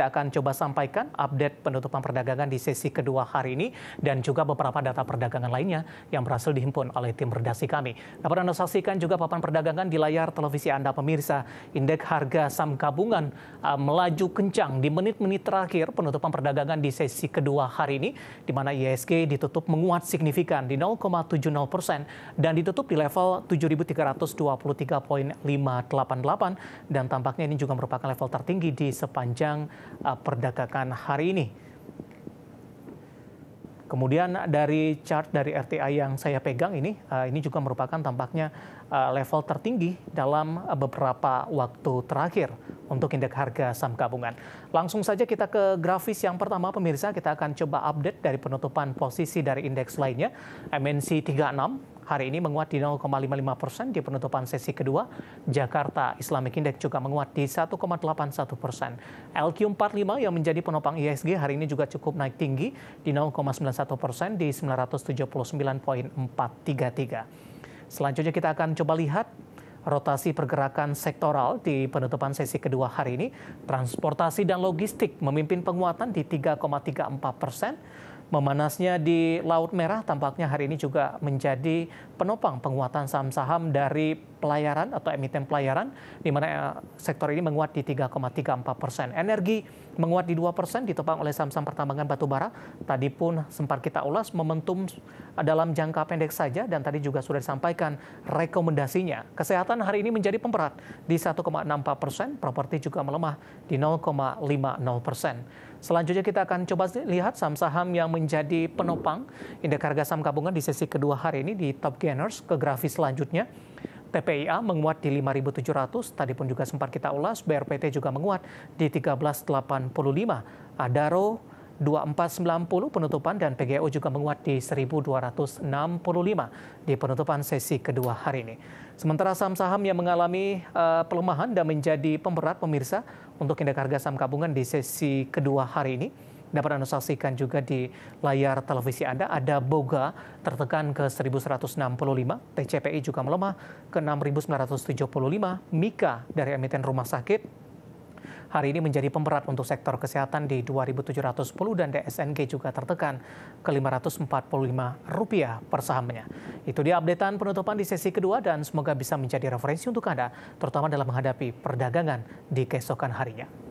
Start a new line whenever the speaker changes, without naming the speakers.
Saya akan coba sampaikan update penutupan perdagangan di sesi kedua hari ini dan juga beberapa data perdagangan lainnya yang berhasil dihimpun oleh tim redaksi kami. Dapat Anda saksikan juga papan perdagangan di layar televisi Anda pemirsa. Indeks harga saham gabungan uh, melaju kencang di menit-menit terakhir penutupan perdagangan di sesi kedua hari ini di mana ISG ditutup menguat signifikan di 0,70 persen dan ditutup di level 7.323.588 dan tampaknya ini juga merupakan level tertinggi di sepanjang Uh, perdagangan hari ini Kemudian dari chart dari RTI yang saya pegang ini, eh, ini juga merupakan tampaknya eh, level tertinggi dalam beberapa waktu terakhir untuk indeks harga saham gabungan. Langsung saja kita ke grafis yang pertama pemirsa, kita akan coba update dari penutupan posisi dari indeks lainnya, MNC 36 hari ini menguat di 0,55 persen di penutupan sesi kedua. Jakarta Islamic Index juga menguat di 1,81 persen. LQ45 yang menjadi penopang ISG hari ini juga cukup naik tinggi di persen di 979.433. Selanjutnya kita akan coba lihat rotasi pergerakan sektoral di penutupan sesi kedua hari ini. Transportasi dan logistik memimpin penguatan di 3,34 persen. Memanasnya di Laut Merah tampaknya hari ini juga menjadi penopang penguatan saham-saham dari pelayaran atau emiten pelayaran, di mana eh, sektor ini menguat di 3,34 persen. Energi menguat di 2 persen, ditopang oleh saham-saham pertambangan batu bara. Tadi pun sempat kita ulas momentum dalam jangka pendek saja, dan tadi juga sudah disampaikan rekomendasinya. Kesehatan hari ini menjadi pemberat di 1,64 persen, properti juga melemah di 0,50 persen. Selanjutnya kita akan coba lihat saham-saham yang menjadi penopang indeks harga saham gabungan di sesi kedua hari ini di Top Gainers ke grafis selanjutnya. TPIA menguat di 5.700, tadi pun juga sempat kita ulas, BRPT juga menguat di 13.85. Adaro 2490 penutupan dan PGO juga menguat di 1265 di penutupan sesi kedua hari ini. Sementara saham-saham yang mengalami uh, pelemahan dan menjadi pemberat pemirsa untuk indeks harga saham gabungan di sesi kedua hari ini dapat Anda saksikan juga di layar televisi Anda ada Boga tertekan ke 1165, TCPI juga melemah ke 6975, Mika dari emiten rumah sakit hari ini menjadi pemberat untuk sektor kesehatan di 2.710 dan DSNG juga tertekan ke rp rupiah per sahamnya. Itu dia updatean penutupan di sesi kedua dan semoga bisa menjadi referensi untuk Anda, terutama dalam menghadapi perdagangan di keesokan harinya.